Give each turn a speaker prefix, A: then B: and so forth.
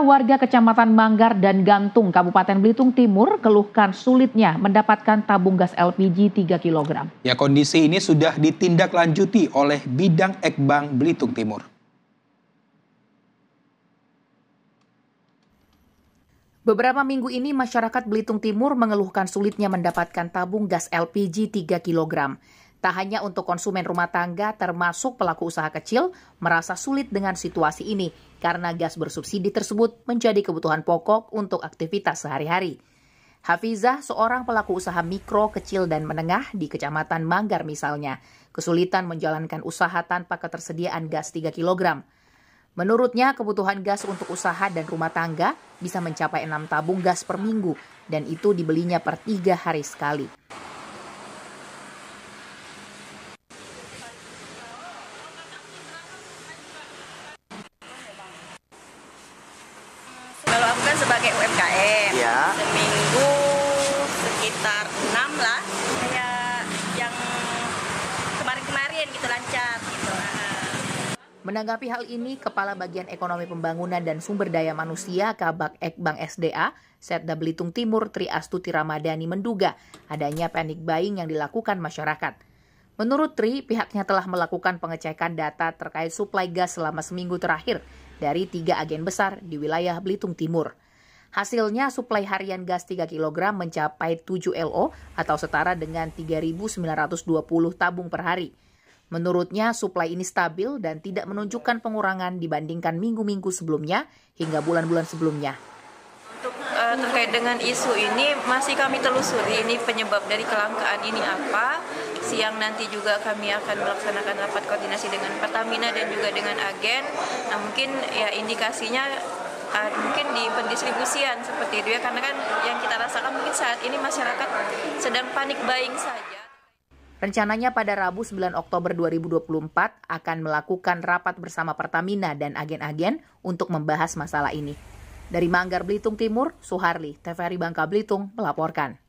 A: warga kecamatan Manggar dan Gantung, Kabupaten Belitung Timur, keluhkan sulitnya mendapatkan tabung gas LPG 3 kg. Ya, kondisi ini sudah ditindaklanjuti oleh Bidang Ekbang Belitung Timur. Beberapa minggu ini masyarakat Belitung Timur mengeluhkan sulitnya mendapatkan tabung gas LPG 3 kg. Tak hanya untuk konsumen rumah tangga, termasuk pelaku usaha kecil, merasa sulit dengan situasi ini karena gas bersubsidi tersebut menjadi kebutuhan pokok untuk aktivitas sehari-hari. Hafizah, seorang pelaku usaha mikro, kecil, dan menengah di Kecamatan Manggar misalnya, kesulitan menjalankan usaha tanpa ketersediaan gas 3 kg. Menurutnya, kebutuhan gas untuk usaha dan rumah tangga bisa mencapai 6 tabung gas per minggu, dan itu dibelinya per 3 hari sekali.
B: pakai UMKM ya. seminggu sekitar 6 lah kayak yang kemarin-kemarin gitu lancar gitu
A: Menanggapi hal ini, Kepala Bagian Ekonomi Pembangunan dan Sumber Daya Manusia Kabak Ekbang SDA, Setda Belitung Timur Tri Astuti Ramadhani menduga adanya panic buying yang dilakukan masyarakat. Menurut Tri, pihaknya telah melakukan pengecekan data terkait suplai gas selama seminggu terakhir dari tiga agen besar di wilayah Belitung Timur. Hasilnya suplai harian gas 3 kg mencapai 7 LO atau setara dengan 3.920 tabung per hari. Menurutnya, suplai ini stabil dan tidak menunjukkan pengurangan dibandingkan minggu-minggu sebelumnya hingga bulan-bulan sebelumnya.
B: Untuk uh, terkait dengan isu ini, masih kami telusuri ini penyebab dari kelangkaan ini apa. Siang nanti juga kami akan melaksanakan rapat koordinasi dengan Pertamina dan juga dengan agen. Nah, mungkin ya indikasinya uh, mungkin di pendistribusian seperti itu ya karena kan yang kita rasakan mungkin saat ini masyarakat sedang panik buying saja.
A: Rencananya pada Rabu 9 Oktober 2024 akan melakukan rapat bersama Pertamina dan agen-agen untuk membahas masalah ini. Dari Manggar Belitung Timur, Suharli, TVRI Bangka Belitung melaporkan.